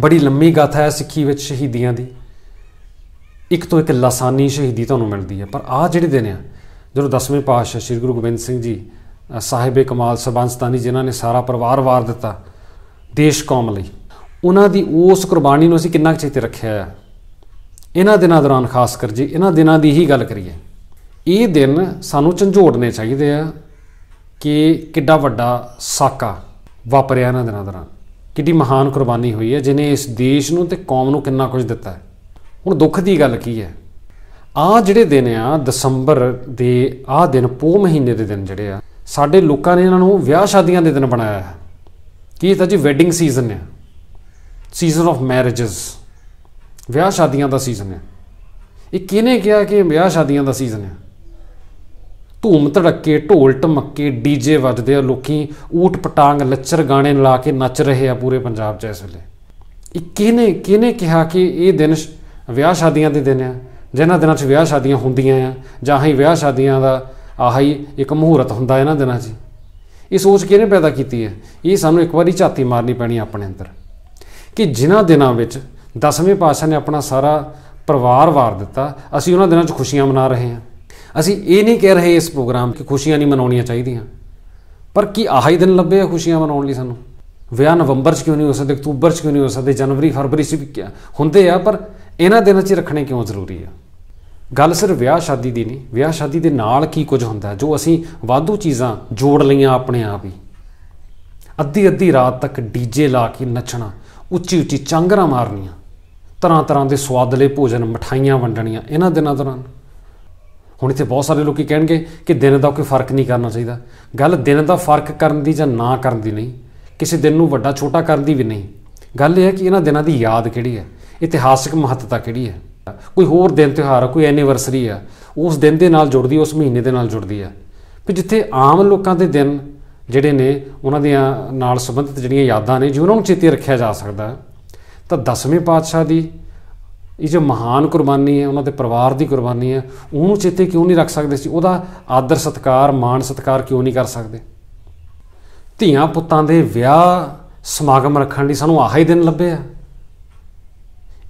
ਬੜੀ ਲੰਮੀ ਗਾਥਾ ਹੈ ਸਿੱਖੀ ਵਿੱਚ ਸ਼ਹੀਦੀਆਂ ਦੀ ਇੱਕ ਤੋਂ ਇੱਕ ਲਾਸਾਨੀ ਸ਼ਹੀਦੀ ਤੁਹਾਨੂੰ ਮਿਲਦੀ ਹੈ ਪਰ ਆਹ ਜਿਹੜੇ ਦਿਨ ਆ ਜਦੋਂ 10ਵੇਂ ਪਾਤਸ਼ਾਹ ਸ੍ਰੀ ਗੁਰੂ ਗੋਬਿੰਦ ਸਿੰਘ ਜੀ ਸਾਹਿਬੇ ਕਮਾਲ ਸਬੰਸਤਾਨੀ ਜਿਨ੍ਹਾਂ ਨੇ ਸਾਰਾ ਪਰਿਵਾਰ ਵਾਰ ਦਿੱਤਾ ਦੇਸ਼ ਕੌਮ ਲਈ ਉਹਨਾਂ ਦੀ ਉਸ ਕੁਰਬਾਨੀ ਨੂੰ ਅਸੀਂ ਕਿੰਨਾ ਚੇਤੇ ਰੱਖਿਆ ਆ ਇਹਨਾਂ ਦਿਨਾਂ ਦੌਰਾਨ ਖਾਸ ਕਰ ਜੀ ਇਹਨਾਂ ਦਿਨਾਂ ਦੀ ਹੀ ਗੱਲ ਕਰੀਏ ਇਹ ਦਿਨ ਸਾਨੂੰ ਝੰਜੋੜਨੇ ਚਾਹੀਦੇ ਆ ਕਿ ਕਿੱਡਾ ਵੱਡਾ ਸਾਕਾ ਵਾਪਰਿਆ ਇਹਨਾਂ ਦਿਨਾਂ ਦੌਰਾਨ ਕਿੰਨੀ ਮਹਾਨ ਕੁਰਬਾਨੀ ਹੋਈ ਹੈ ਜਿਨੇ ਇਸ ਦੇਸ਼ ਨੂੰ ਤੇ ਕੌਮ ਨੂੰ ਕਿੰਨਾ ਕੁਝ ਦਿੱਤਾ ਹੈ ਹੁਣ ਦੁੱਖ ਦੀ ਗੱਲ ਕੀ ਹੈ ਆ ਜਿਹੜੇ ਦਿਨ ਆ ਦਸੰਬਰ ਦੇ ਆ ਦਿਨ ਪੋ ਮਹੀਨੇ ਦੇ ਦਿਨ ਜਿਹੜੇ ਆ ਸਾਡੇ ਲੋਕਾਂ ਨੇ ਇਹਨਾਂ ਨੂੰ ਵਿਆਹ ਸ਼ਾਦੀਆਂ ਦੇ ਦਿਨ ਬਣਾਇਆ ਹੈ ਕੀ ਤਾਂ ਜੀ ਵੈਡਿੰਗ ਸੀਜ਼ਨ ਹੈ ਸੀਜ਼ਨ ਆਫ ਮੈਰਿਜਸ ਵਿਆਹ ਸ਼ਾਦੀਆਂ ਦਾ ਸੀਜ਼ਨ ਹੈ ਇਹ ਕਿਹਨੇ ਕਿਹਾ ਕਿ ਵਿਆਹ ਸ਼ਾਦੀਆਂ ਦਾ ਸੀਜ਼ਨ ਹੈ ਧੂਮ ਧੜੱਕੇ ਢੋਲ ਟਮੱਕੇ ਡੀਜੇ ਵੱਜਦੇ ਆ ਲੋਕੀ ਊਟ ਪਟਾਂਗ ਲੱਚਰ ਗਾਣੇ ਲਾ ਕੇ ਨੱਚ ਰਹੇ ਆ ਪੂਰੇ ਪੰਜਾਬ 'ਚ ਇਸ ਵੇਲੇ ਇਹ ਕਿਹਨੇ ਕਿਹਨੇ ਕਿਹਾ ਕਿ ਇਹ ਦਿਨ ਵਿਆਹ ਸ਼ਾਦੀਆਂ ਦੇ ਦਿਨ ਆ ਜਿਨ੍ਹਾਂ ਦਿਨਾਂ 'ਚ ਵਿਆਹ ਸ਼ਾਦੀਆਂ ਹੁੰਦੀਆਂ ਆ ਜਾਂ ਹੀ ਵਿਆਹ ਸ਼ਾਦੀਆਂ ਦਾ ਆਹੀ ਇੱਕ ਮਹੂਰਤ ਹੁੰਦਾ ਇਹਨਾਂ ਦਿਨਾਂ 'ਚ ਇਹ ਸੋਚ ਕਿਹਨੇ ਪੈਦਾ ਕੀਤੀ ਹੈ ਇਹ ਸਾਨੂੰ ਇੱਕ ਵਾਰੀ ਝਾਤੀ ਮਾਰਨੀ ਪੈਣੀ ਆਪਣੇ ਅੰਦਰ ਕਿ ਜਿਨ੍ਹਾਂ ਦਿਨਾਂ ਵਿੱਚ ਦਸਵੇਂ ਪਾਸ਼ਾ ਨੇ ਆਪਣਾ ਸਾਰਾ ਪਰਿਵਾਰ ਵਾਰ ਦਿੱਤਾ ਅਸੀਂ ਉਹਨਾਂ ਦਿਨਾਂ 'ਚ ਖੁਸ਼ੀਆਂ ਮਨਾ ਰਹੇ ਹਾਂ ਅਸੀਂ ਇਹ ਨਹੀਂ ਕਹਿ ਰਹੇ ਇਸ ਪ੍ਰੋਗਰਾਮ ਕਿ ਖੁਸ਼ੀਆਂ ਨਹੀਂ ਮਨਾਉਣੀਆਂ ਚਾਹੀਦੀਆਂ ਪਰ ਕੀ ਆਹੀ ਦਿਨ ਲੱਭੇ ਆ ਖੁਸ਼ੀਆਂ ਮਨਾਉਣ ਲਈ ਸਾਨੂੰ ਵਿਆਹ ਨਵੰਬਰ 'ਚ ਕਿਉਂ ਨਹੀਂ ਹੋ ਸਕਦੇ ਅਕਤੂਬਰ 'ਚ ਕਿਉਂ ਨਹੀਂ ਹੋ ਸਕਦੇ ਜਨਵਰੀ ਫਰਵਰੀ 'ਚ ਵੀ ਕਿਹਾ ਹੁੰਦੇ ਆ ਪਰ ਇਹਨਾਂ ਦਿਨਾਂ 'ਚ ਰੱਖਣੇ ਕਿਉਂ ਜ਼ਰੂਰੀ ਆ ਗੱਲ ਸਿਰਫ ਵਿਆਹ ਸ਼ਾਦੀ ਦੀ ਨਹੀਂ ਵਿਆਹ ਸ਼ਾਦੀ ਦੇ ਨਾਲ ਕੀ ਕੁਝ ਹੁੰਦਾ ਜੋ ਅਸੀਂ ਵਾਧੂ ਚੀਜ਼ਾਂ ਜੋੜ ਲਈਆਂ ਆਪਣੇ ਆਪ ਹੀ ਅੱਧੀ ਅੱਧੀ ਰਾਤ ਤੱਕ ਡੀਜੇ ਲਾ ਕੇ ਨੱਚਣਾ ਉੱਚੀ ਉੱਚੀ ਚਾਂਗਰਾ ਮਾਰਨੀਆਂ ਤਰ੍ਹਾਂ ਤਰ੍ਹਾਂ ਦੇ ਸਵਾਦਲੇ ਭੋਜਨ ਮਠਾਈਆਂ ਵੰਡਣੀਆਂ ਇਹਨਾਂ ਦਿਨਾਂ ਦੌਰਾਨ ਹੁਣ ਇੱਥੇ ਬਹੁਤ ਸਾਰੇ ਲੋਕੀ ਕਹਿਣਗੇ ਕਿ ਦਿਨ ਦਾ ਕੋਈ ਫਰਕ ਨਹੀਂ ਕਰਨਾ ਚਾਹੀਦਾ ਗੱਲ ਦਿਨ ਦਾ ਫਰਕ ਕਰਨ ਦੀ ਜਾਂ ਨਾ ਕਰਨ ਦੀ ਨਹੀਂ ਕਿਸੇ ਦਿਨ ਨੂੰ ਵੱਡਾ ਛੋਟਾ ਕਰਨ ਦੀ ਵੀ ਨਹੀਂ ਗੱਲ ਇਹ ਹੈ ਕਿ ਇਹਨਾਂ ਦਿਨਾਂ ਦੀ ਯਾਦ ਕਿਹੜੀ ਹੈ ਇਤਿਹਾਸਿਕ ਮਹੱਤਤਾ ਕਿਹੜੀ ਹੈ ਕੋਈ ਹੋਰ ਦਿਨ ਤਿਉਹਾਰ ਕੋਈ ਐਨੀਵਰਸਰੀ ਆ ਉਸ ਦਿਨ ਦੇ ਨਾਲ ਜੁੜਦੀ ਉਸ ਮਹੀਨੇ ਦੇ ਨਾਲ ਜੁੜਦੀ ਆ ਫਿਰ ਜਿੱਥੇ ਆਮ ਲੋਕਾਂ ਦੇ ਦਿਨ ਜਿਹੜੇ ਨੇ ਉਹਨਾਂ ਦੀਆਂ ਨਾਲ ਸੰਬੰਧਿਤ ਜਿਹੜੀਆਂ ਯਾਦਾਂ ਨੇ ਜਿਉਂ ਉਹਨਾਂ ਨੂੰ ਚੇਤੇ ਰੱਖਿਆ ਜਾ ਸਕਦਾ ਤਾਂ 10ਵੇਂ ਪਾਤਸ਼ਾਹ ਦੀ ਇਹ ਜੋ ਮਹਾਨ ਕੁਰਬਾਨੀ ਹੈ ਉਹਨਾਂ ਦੇ ਪਰਿਵਾਰ ਦੀ ਕੁਰਬਾਨੀ ਹੈ ਉਹਨੂੰ ਚੇਤੇ ਕਿਉਂ ਨਹੀਂ ਰੱਖ ਸਕਦੇ ਸੀ ਉਹਦਾ ਆਦਰ ਸਤਕਾਰ ਮਾਣ ਸਤਕਾਰ ਕਿਉਂ ਨਹੀਂ ਕਰ ਸਕਦੇ ਧੀਆਂ ਪੁੱਤਾਂ ਦੇ ਵਿਆਹ ਸਮਾਗਮ ਰੱਖਣ ਲਈ ਸਾਨੂੰ ਆਹੀ ਦਿਨ ਲੱਭੇ ਆ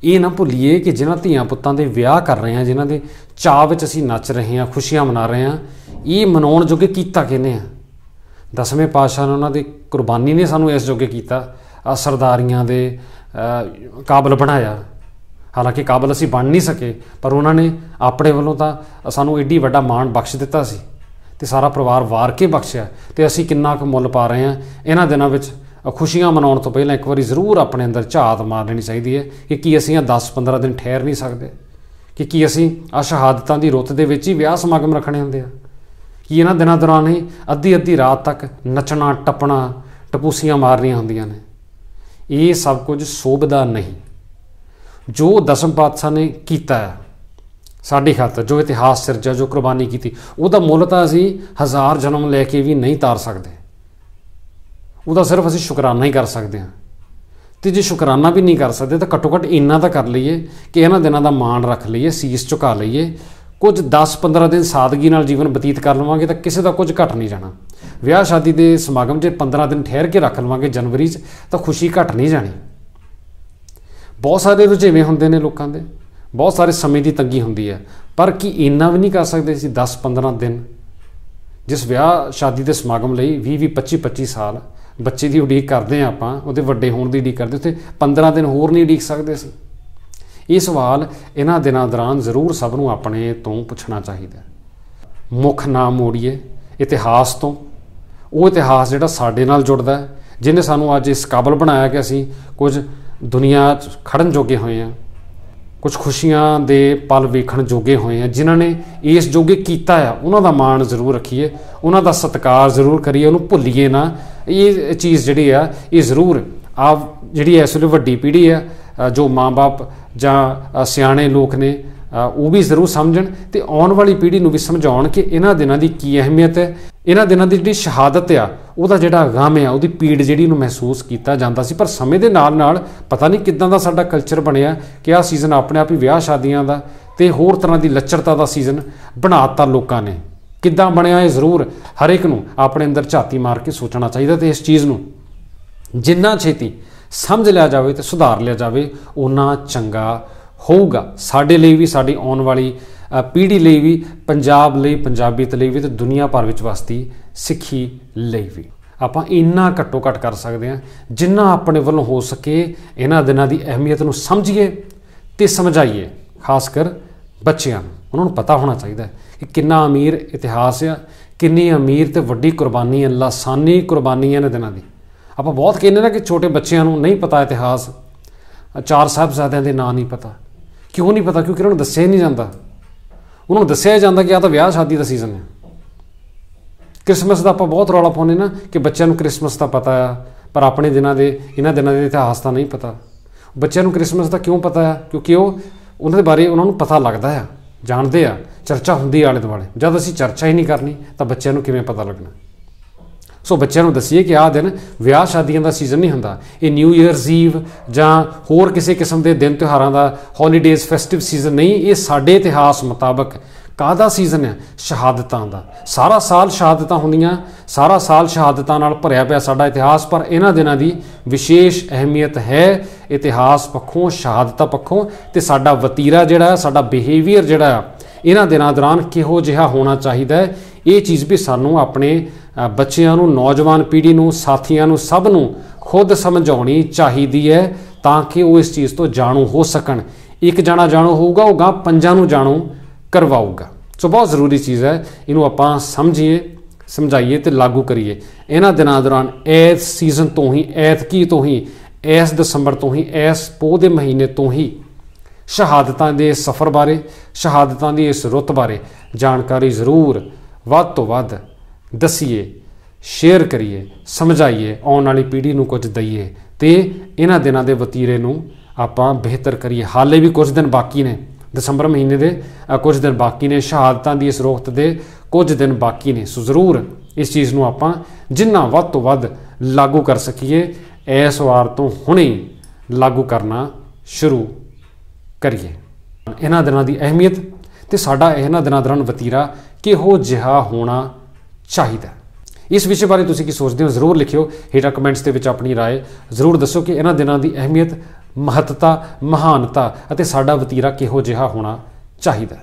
ਇਹ ਨਾ ਭੁੱਲੀਏ ਕਿ ਜਿਨ੍ਹਾਂ ਧੀਆਂ ਪੁੱਤਾਂ ਦੇ ਵਿਆਹ ਕਰ ਰਹੇ ਆ ਜਿਨ੍ਹਾਂ ਦੇ ਚਾਹ ਵਿੱਚ ਅਸੀਂ ਨੱਚ ਰਹੇ ਆ ਖੁਸ਼ੀਆਂ ਮਨਾ ਰਹੇ ਆ ਇਹ ਮਨਾਉਣ ਜੋਗੇ ਕੀਤਾ ਕਿਨੇ ਆ ਦਸਵੇਂ ਪਾਤਸ਼ਾਹ ਨੇ ਉਹਨਾਂ ਦੀ ਕੁਰਬਾਨੀ ਨੇ ਸਾਨੂੰ ਇਸ ਜੋਗੇ ਕੀਤਾ ਸਰਦਾਰੀਆਂ ਦੇ ਕਾਬਲ ਬਣਾਇਆ ਹਾਲਾਂਕਿ ਕਾਬਲ ਅਸੀਂ ਬਣ ਨਹੀਂ ਸਕੇ ਪਰ ਉਹਨਾਂ ਨੇ ਆਪਣੇ ਵੱਲੋਂ ਤਾਂ ਸਾਨੂੰ ਏਡੀ ਵੱਡਾ ਮਾਣ ਬਖਸ਼ ਦਿੱਤਾ ਸੀ ਤੇ ਸਾਰਾ ਪਰਿਵਾਰ ਵਾਰ ਕੇ ਬਖਸ਼ਿਆ ਤੇ ਅਸੀਂ ਕਿੰਨਾ ਕੁ ਮੁੱਲ ਪਾ ਰਹੇ ਹਾਂ ਇਹਨਾਂ ਦਿਨਾਂ ਵਿੱਚ ਖੁਸ਼ੀਆਂ ਮਨਾਉਣ ਤੋਂ ਪਹਿਲਾਂ ਇੱਕ ਵਾਰੀ ਜ਼ਰੂਰ ਆਪਣੇ ਅੰਦਰ ਝਾਤ ਮਾਰ ਲੈਣੀ ਚਾਹੀਦੀ ਹੈ ਕਿ ਕੀ ਅਸੀਂ 10-15 ਦਿਨ ਠਹਿਰ ਨਹੀਂ ਸਕਦੇ ਕਿ ਕੀ ਅਸੀਂ ਆ ਸ਼ਹਾਦਤਾਂ ਦੀ ਰੁੱਤ ਦੇ ਵਿੱਚ ਹੀ ਵਿਆਹ ਸਮਾਗਮ ਰੱਖਣੇ ਹੁੰਦੇ ਆ ਕੀ ਇਹਨਾਂ ਦਿਨਾਂ ਦੌਰਾਨ ਹੀ ਅੱਧੀ ਅੱਧੀ ਰਾਤ ਤੱਕ ਨੱਚਣਾ ਟੱਪਣਾ ਟਪੂਸੀਆਂ ਮਾਰਨੀਆਂ ਹੁੰਦੀਆਂ ਨੇ ਇਹ ਸਭ ਕੁਝ ਸੋਭਦਾ ਨਹੀਂ ਜੋ ਦਸਮ ਪਾਤਸ਼ਾਹ ਨੇ ਕੀਤਾ ਹੈ ਸਾਡੀ ਖਾਤਰ ਜੋ ਇਤਿਹਾਸ ਸਿਰਜਿਆ ਜੋ ਕੁਰਬਾਨੀ ਕੀਤੀ ਉਹਦਾ ਮੁੱਲ ਤਾਂ ਅਸੀਂ ਹਜ਼ਾਰ ਜਨਮ ਲੈ ਕੇ ਵੀ ਨਹੀਂ ਤਾਰ ਸਕਦੇ ਉਹਦਾ ਸਿਰਫ ਅਸੀਂ ਸ਼ੁਕਰਾਨਾ ਹੀ ਕਰ ਸਕਦੇ ਹਾਂ ਤੇ ਜੇ ਸ਼ੁਕਰਾਨਾ ਵੀ ਨਹੀਂ ਕਰ ਸਕਦੇ ਤਾਂ ਘੱਟੋ ਘੱਟ ਇੰਨਾ ਤਾਂ ਕਰ ਲਈਏ ਕਿ ਇਹਨਾਂ ਦਿਨਾਂ ਦਾ ਮਾਣ ਰੱਖ ਲਈਏ ਸੀਸ ਝੁਕਾ ਲਈਏ ਕੁਝ 10-15 ਦਿਨ ਸਾਦਗੀ ਨਾਲ ਜੀਵਨ ਬਤੀਤ ਕਰ ਲਵਾਂਗੇ ਤਾਂ ਕਿਸੇ ਦਾ ਕੁਝ ਘਟ ਨਹੀਂ ਜਾਣਾ ਵਿਆਹ ਸ਼ਾਦੀ ਦੇ ਸਮਾਗਮ 'ਚ 15 ਦਿਨ ਠਹਿਰ ਕੇ ਰੱਖ ਲਵਾਂਗੇ ਜਨਵਰੀ 'ਚ ਤਾਂ ਖੁਸ਼ੀ ਘਟ ਨਹੀਂ ਜਾਣੀ ਬਹੁਤ ਸਾਰੇ ਰੁਝੇਵੇਂ ਹੁੰਦੇ ਨੇ ਲੋਕਾਂ ਦੇ ਬਹੁਤ ਸਾਰੇ ਸਮੇਂ ਦੀ ਤੰਗੀ ਹੁੰਦੀ ਹੈ ਪਰ ਕੀ ਇੰਨਾ ਵੀ ਨਹੀਂ ਕਰ ਸਕਦੇ ਸੀ 10 15 ਦਿਨ ਜਿਸ ਵਿਆਹ ਸ਼ਾਦੀ ਦੇ ਸਮਾਗਮ ਲਈ 20 20 25 25 ਸਾਲ ਬੱਚੇ ਦੀ ਉਡੀਕ ਕਰਦੇ ਆ ਆਪਾਂ ਉਹਦੇ ਵੱਡੇ ਹੋਣ ਦੀ ਉਡੀਕ ਕਰਦੇ ਉੱਥੇ 15 ਦਿਨ ਹੋਰ ਨਹੀਂ ਉਡੀਕ ਸਕਦੇ ਸੀ ਇਹ ਸਵਾਲ ਇਹਨਾਂ ਦਿਨਾਂ ਦੌਰਾਨ ਜ਼ਰੂਰ ਸਭ ਨੂੰ ਆਪਣੇ ਤੋਂ ਪੁੱਛਣਾ ਚਾਹੀਦਾ ਮੁੱਖ ਨਾ ਮੋੜੀਏ ਇਤਿਹਾਸ ਤੋਂ ਉਹ ਇਤਿਹਾਸ ਜਿਹੜਾ ਸਾਡੇ ਨਾਲ ਜੁੜਦਾ ਹੈ ਜਿਹਨੇ ਸਾਨੂੰ ਅੱਜ ਇਸ ਕਾਬਲ ਬਣਾਇਆ ਕਿ ਅਸੀਂ ਕੁਝ ਦੁਨੀਆ 'ਚ ਖੜਨ ਜੋਗੇ ਹੋਏ ਆ ਕੁਝ ਖੁਸ਼ੀਆਂ ਦੇ ਪਲ ਵੇਖਣ ਜੋਗੇ ਹੋਏ ਆ ਜਿਨ੍ਹਾਂ ਨੇ ਇਸ ਜੋਗੇ ਕੀਤਾ ਆ ਉਹਨਾਂ ਦਾ ਮਾਣ ਜ਼ਰੂਰ ਰੱਖੀਏ ਉਹਨਾਂ ਦਾ ਸਤਿਕਾਰ ਜ਼ਰੂਰ ਕਰੀਏ ਉਹਨੂੰ ਭੁੱਲੀਏ ਨਾ ਇਹ ਚੀਜ਼ ਜਿਹੜੀ ਆ ਇਹ ਜ਼ਰੂਰ ਆ ਜਿਹੜੀ ਐਸ ਵੇਲੇ ਵੱਡੀ ਪੀੜ੍ਹੀ ਆ ਜੋ ਮਾਪੇ ਜਾਂ ਸਿਆਣੇ ਲੋਕ ਨੇ ਉਹ ਵੀ ਜ਼ਰੂਰ ਸਮਝਣ ਤੇ ਆਉਣ ਵਾਲੀ ਪੀੜ੍ਹੀ ਨੂੰ ਵੀ ਸਮਝਾਉਣ ਕਿ ਇਹਨਾਂ ਦਿਨਾਂ ਦੀ ਕੀ ਅਹਿਮੀਅਤ ਹੈ ਇਹਨਾਂ ਦਿਨਾਂ ਦੀ ਜਿਹੜੀ ਸ਼ਹਾਦਤ ਆ ਉਹਦਾ ਜਿਹੜਾ ਗਮ ਆ ਉਹਦੀ ਪੀੜ ਜਿਹੜੀ ਨੂੰ ਮਹਿਸੂਸ ਕੀਤਾ ਜਾਂਦਾ ਸੀ ਪਰ ਸਮੇਂ ਦੇ ਨਾਲ ਨਾਲ ਪਤਾ ਨਹੀਂ ਕਿਦਾਂ ਦਾ ਸਾਡਾ ਕਲਚਰ ਬਣਿਆ ਕਿ ਆ ਸੀਜ਼ਨ ਆਪਣੇ ਆਪ ਹੀ ਵਿਆਹ ਸ਼ਾਦੀਆਂ ਦਾ ਤੇ ਹੋਰ ਤਰ੍ਹਾਂ ਦੀ ਲੱਚਰਤਾ ਦਾ ਸੀਜ਼ਨ ਬਣਾਤਾ ਲੋਕਾਂ ਨੇ ਕਿੱਦਾਂ ਬਣਿਆ ਇਹ ਜ਼ਰੂਰ ਹਰ ਇੱਕ ਨੂੰ ਆਪਣੇ ਅੰਦਰ ਝਾਤੀ ਮਾਰ ਕੇ ਸੋਚਣਾ ਚਾਹੀਦਾ ਤੇ ਇਸ ਚੀਜ਼ ਨੂੰ ਜਿੰਨਾ ਛੇਤੀ ਸਮਝ ਲਿਆ ਜਾਵੇ ਤੇ ਸੁਧਾਰ ਲਿਆ ਜਾਵੇ ਉਨਾ ਚੰਗਾ ਹੋਊਗਾ ਸਾਡੇ ਲਈ ਵੀ ਸਾਡੀ ਆਉਣ ਵਾਲੀ ਪੀੜ੍ਹੀ ਲਈ ਵੀ ਪੰਜਾਬ ਲਈ ਪੰਜਾਬੀਤ ਲਈ ਵੀ ਤੇ ਦੁਨੀਆ ਭਰ ਵਿੱਚ ਵਸਦੀ ਸਿੱਖੀ ਲਈ ਵੀ ਆਪਾਂ ਇੰਨਾ ਘੱਟੋ ਘੱਟ ਕਰ ਸਕਦੇ ਹਾਂ ਜਿੰਨਾ ਆਪਣੇ ਵੱਲੋਂ ਹੋ ਸਕੇ ਇਹਨਾਂ ਦਿਨਾਂ ਦੀ ਅਹਿਮੀਅਤ ਨੂੰ ਸਮਝੀਏ ਤੇ ਸਮਝਾਈਏ ਖਾਸ ਕਰ ਬੱਚਿਆਂ ਨੂੰ ਉਹਨਾਂ ਨੂੰ ਪਤਾ ਹੋਣਾ ਚਾਹੀਦਾ ਕਿ ਕਿੰਨਾ ਅਮੀਰ ਇਤਿਹਾਸ ਆ ਕਿੰਨੀ ਅਮੀਰ ਤੇ ਵੱਡੀ ਕੁਰਬਾਨੀ ਅੱਲਾ ਸਾਨੀ ਕੁਰਬਾਨੀ ਇਹਨਾਂ ਦਿਨਾਂ ਦੀ ਆਪਾਂ ਬਹੁਤ ਕਹਿੰਦੇ ਨਾ ਕਿ ਛੋਟੇ ਬੱਚਿਆਂ ਨੂੰ ਨਹੀਂ ਪਤਾ ਇਤਿਹਾਸ ਚਾਰ ਸਾਹਿਬਜ਼ਾਦਿਆਂ ਦੇ ਨਾਂ ਨਹੀਂ ਪਤਾ ਕਿਉਂ ਨਹੀਂ ਪਤਾ ਕਿਉਂਕਿ ਉਹਨਾਂ ਨੂੰ ਦੱਸਿਆ ਨਹੀਂ ਜਾਂਦਾ ਉਹਨਾਂ ਨੂੰ ਦੱਸਿਆ ਜਾਂਦਾ ਕਿ ਆ ਤਾਂ ਵਿਆਹ ਸ਼ਾਦੀ ਦਾ ਸੀਜ਼ਨ ਹੈ ਕ੍ਰਿਸਮਸ ਦਾ ਆਪਾਂ ਬਹੁਤ ਰੌਲਾ ਪਾਉਂਦੇ ਨਾ ਕਿ ਬੱਚਿਆਂ ਨੂੰ ਕ੍ਰਿਸਮਸ ਦਾ ਪਤਾ ਆ ਪਰ ਆਪਣੇ ਦਿਨਾਂ ਦੇ ਇਹਨਾਂ ਦਿਨਾਂ ਦੇ ਇਤਿਹਾਸ ਦਾ ਨਹੀਂ ਪਤਾ ਬੱਚਿਆਂ ਨੂੰ ਕ੍ਰਿਸਮਸ ਦਾ ਕਿਉਂ ਪਤਾ ਆ ਕਿਉਂਕਿ ਉਹ ਉਹਨਾਂ ਦੇ ਬਾਰੇ ਉਹਨਾਂ ਨੂੰ ਪਤਾ ਲੱਗਦਾ ਆ ਜਾਣਦੇ ਆ ਚਰਚਾ ਹੁੰਦੀ ਆਲੇ ਦੁਆਲੇ ਜਦ ਅਸੀਂ ਚਰਚਾ ਹੀ ਨਹੀਂ ਕਰਨੀ ਤਾਂ ਬੱਚਿਆਂ ਨੂੰ ਕਿਵੇਂ ਪਤਾ ਲੱਗਣਾ ਸੋ ਬੱਚਿਆਂ ਨੂੰ ਦਸੀਏ ਕਿ ਆਹ ਦਿਨ ਵਿਆਹ ਸ਼ਾਦੀਆਂ ਦਾ ਸੀਜ਼ਨ ਨਹੀਂ ਹੁੰਦਾ ਇਹ ਨਿਊ ਇਅਰਸ ਈਵ ਜਾਂ ਹੋਰ ਕਿਸੇ ਕਿਸਮ ਦੇ ਦਿਨ ਤਿਉਹਾਰਾਂ ਦਾ ਹੌਲੀਡੇਜ਼ ਫੈਸਟਿਵ ਸੀਜ਼ਨ ਨਹੀਂ ਇਹ ਸਾਡੇ ਇਤਿਹਾਸ ਮੁਤਾਬਕ ਕਾਹਦਾ ਸੀਜ਼ਨ ਹੈ ਸ਼ਹਾਦਤਾਂ ਦਾ ਸਾਰਾ ਸਾਲ ਸ਼ਹਾਦਤਾਂ ਹੁੰਦੀਆਂ ਸਾਰਾ ਸਾਲ ਸ਼ਹਾਦਤਾਂ ਨਾਲ ਭਰਿਆ ਪਿਆ ਸਾਡਾ ਇਤਿਹਾਸ ਪਰ ਇਹਨਾਂ ਦਿਨਾਂ ਦੀ ਵਿਸ਼ੇਸ਼ ਅਹਿਮੀਅਤ ਹੈ ਇਤਿਹਾਸ ਪੱਖੋਂ ਸ਼ਹਾਦਤਾਂ ਪੱਖੋਂ ਤੇ ਸਾਡਾ ਵਤੀਰਾ ਜਿਹੜਾ ਸਾਡਾ ਬਿਹੇਵੀਅਰ ਜਿਹੜਾ ਇਹਨਾਂ ਦਿਨਾਂ ਦੌਰਾਨ ਕਿਹੋ ਜਿਹਾ ਹੋਣਾ ਚਾਹੀਦਾ ਹੈ ਇਹ ਚੀਜ਼ ਵੀ ਸਾਨੂੰ ਆਪਣੇ ਬੱਚਿਆਂ ਨੂੰ ਨੌਜਵਾਨ ਪੀੜ੍ਹੀ ਨੂੰ ਸਾਥੀਆਂ ਨੂੰ ਸਭ ਨੂੰ ਖੁਦ ਸਮਝਾਉਣੀ ਚਾਹੀਦੀ ਹੈ ਤਾਂ ਕਿ ਉਹ ਇਸ ਚੀਜ਼ ਤੋਂ ਜਾਣੂ ਹੋ ਸਕਣ ਇੱਕ ਜਾਣਾ ਜਾਣੂ ਹੋਊਗਾ ਉਹ ਗਾਂ ਪੰਜਾਂ ਨੂੰ ਜਾਣੂ ਕਰਵਾਊਗਾ ਸੋ ਬਹੁਤ ਜ਼ਰੂਰੀ ਚੀਜ਼ ਹੈ ਇਹਨੂੰ ਆਪਾਂ ਸਮਝੀਏ ਸਮਝਾਈਏ ਤੇ ਲਾਗੂ ਕਰੀਏ ਇਹਨਾਂ ਦਿਨਾਂ ਦੌਰਾਨ ਇਸ ਸੀਜ਼ਨ ਤੋਂ ਹੀ ਐਤ ਕੀ ਤੋਂ ਹੀ ਇਸ ਦਸੰਬਰ ਤੋਂ ਹੀ ਇਸ ਪੋਹ ਦੇ ਮਹੀਨੇ ਤੋਂ ਹੀ ਸ਼ਹਾਦਤਾਂ ਦੇ ਸਫ਼ਰ ਬਾਰੇ ਸ਼ਹਾਦਤਾਂ ਦੀ ਇਸ ਰੁੱਤ ਬਾਰੇ ਜਾਣਕਾਰੀ ਜ਼ਰੂਰ ਵੱਧ ਤੋਂ ਵੱਧ ਦਸੀਏ ਸ਼ੇਅਰ ਕਰੀਏ ਸਮਝਾਈਏ ਆਉਣ ਵਾਲੀ ਪੀੜ੍ਹੀ ਨੂੰ ਕੁਝ ਦਈਏ ਤੇ ਇਹਨਾਂ ਦਿਨਾਂ ਦੇ ਵਤੀਰੇ ਨੂੰ ਆਪਾਂ ਬਿਹਤਰ ਕਰੀਏ ਹਾਲੇ ਵੀ ਕੁਝ ਦਿਨ ਬਾਕੀ ਨੇ ਦਸੰਬਰ ਮਹੀਨੇ ਦੇ ਕੁਝ ਦਿਨ ਬਾਕੀ ਨੇ ਸ਼ਹਾਦਤਾਂ ਦੀ ਇਸ ਰੋਖਤ ਦੇ ਕੁਝ ਦਿਨ ਬਾਕੀ ਨੇ ਸੋ ਜ਼ਰੂਰ ਇਸ ਚੀਜ਼ ਨੂੰ ਆਪਾਂ ਜਿੰਨਾ ਵੱਧ ਤੋਂ ਵੱਧ ਲਾਗੂ ਕਰ ਸਕੀਏ ਇਸ ਵਾਰ ਤੋਂ ਹੁਣੇ ਲਾਗੂ ਕਰਨਾ ਸ਼ੁਰੂ ਕਰੀਏ ਇਹਨਾਂ ਦਿਨਾਂ ਦੀ ਅਹਿਮੀਅਤ ਤੇ ਸਾਡਾ ਇਹਨਾਂ ਦਿਨਾਂ ਦੌਰਾਨ ਵਤੀਰਾ ਕਿਹੋ ਜਿਹਾ ਹੋਣਾ ਚਾਹੀਦਾ ਇਸ ਵਿਸ਼ੇ ਬਾਰੇ ਤੁਸੀਂ ਕੀ ਸੋਚਦੇ ਹੋ ਜ਼ਰੂਰ ਲਿਖਿਓ ਹੇਠਾਂ ਕਮੈਂਟਸ ਦੇ ਵਿੱਚ ਆਪਣੀ رائے ਜ਼ਰੂਰ ਦੱਸੋ ਕਿ ਇਹਨਾਂ ਦਿਨਾਂ ਦੀ ਅਹਿਮੀਅਤ ਮਹੱਤਤਾ ਮਹਾਨਤਾ ਅਤੇ ਸਾਡਾ ਵਤੀਰਾ ਕਿਹੋ ਜਿਹਾ ਹੋਣਾ ਚਾਹੀਦਾ